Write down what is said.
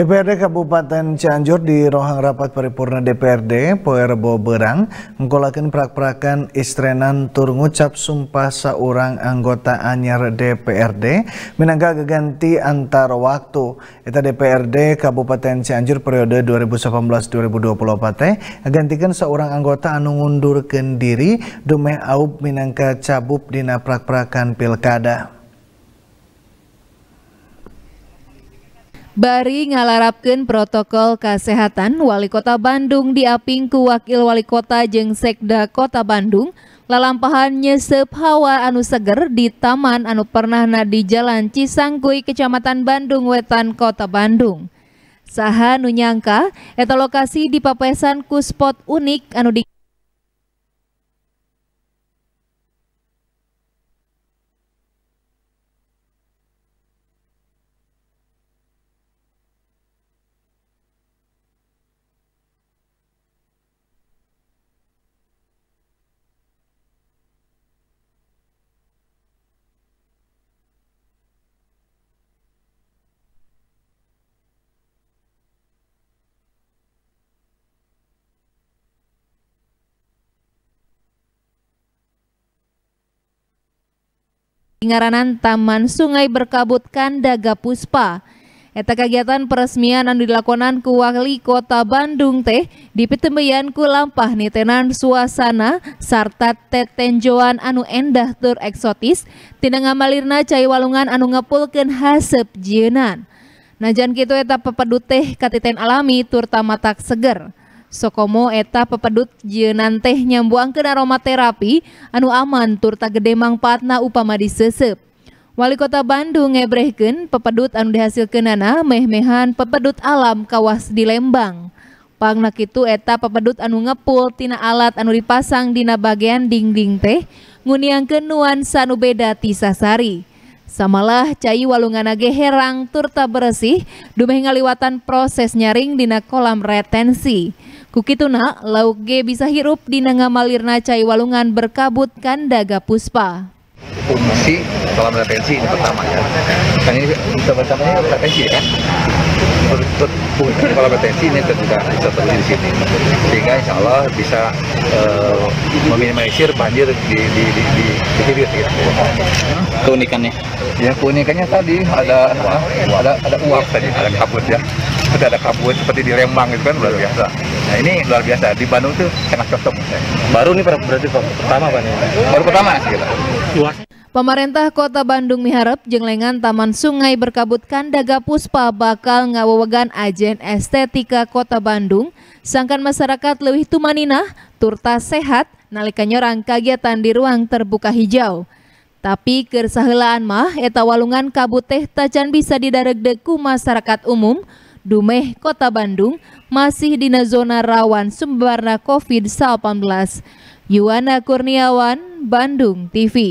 DPRD Kabupaten Cianjur di Rohang Rapat Paripurna DPRD Poerbo Berang mengkolakin prak-prakan istrenan tur ngucap sumpah seorang anggota anyar DPRD minangka ganti antar waktu eta DPRD Kabupaten Cianjur periode 2018-2024 menggantikan gantikan seorang anggota anu ngundurkan diri dumeh aub minangka cabup dina prak-prakan pilkada. Bari ngalarapkan protokol kesehatan Wali Kota Bandung diaping ku Wakil Wali Kota jeng Sekda Kota Bandung lalampahan nyesep hawa anu seger di Taman anu pernahna di Jalan Cisangkui Kecamatan Bandung Wetan Kota Bandung. Saha nu nyangka eta lokasi papesan ku spot unik anu di Ingaranan Taman Sungai Berkabut Kandaga Puspa. Eta kegiatan peresmian anu dilakonan ku Wali Kota Bandung teh di pitembeyan ku lampah nitenan suasana sarta tetenjoan anu endah tur eksotis tina ngamalirna cai walungan anu ngepulkeun hasep jenan. Najan kitu eta pepedu teh katiten alami tur tamatak seger. Sokomo eta pepedut jenanteh nyambuang ke terapi anu aman turta gede mangfaatna upama disesep. Wali kota Bandung ngebrehken pepedut anu dihasilkenana meh-mehan pepedut alam kawas di Lembang. Pangnak itu eta pepedut anu ngepul tina alat anu dipasang dina bagian dinding teh nguniang kenuan sanu beda tisasari. Samalah cai walunganage herang turta beresih, dumeh ngaliwatan proses nyaring dina kolam retensi. Kukituna, lauk ge bisa hirup dina ngamalirna cai walungan berkabut kandaga puspa. Fungsi kolam retensi ini pertama ya. Kan ini pertamanya retensi ya kan? fungsi kolam retensi ini juga bisa terjadi di sini. Sehingga insya Allah bisa uh, meminimalisir banjir di, di, di, di, di hilir gitu keunikannya? Ya keunikannya tadi ada ada ada uap tadi, ada kabut ya. Seperti ada kabut seperti di Lembang itu kan luar biasa. Nah ini luar biasa di Bandung tuh sangat cocok. Baru nih berarti pertama pak ya? Baru pertama sih kita. Gitu. Luas. Pemerintah Kota Bandung miharap jenglengan Taman Sungai Berkabut Kandaga Puspa bakal ngawewegan ajen estetika Kota Bandung sangkan masyarakat lewih tumaninah, turta sehat, nalikanya orang kegiatan di ruang terbuka hijau. Tapi kersahelaan mah eta walungan kabut teh tacan bisa ku masyarakat umum, Dumeh, Kota Bandung, masih dina zona rawan sumberna COVID-19. Yuana Kurniawan, Bandung TV.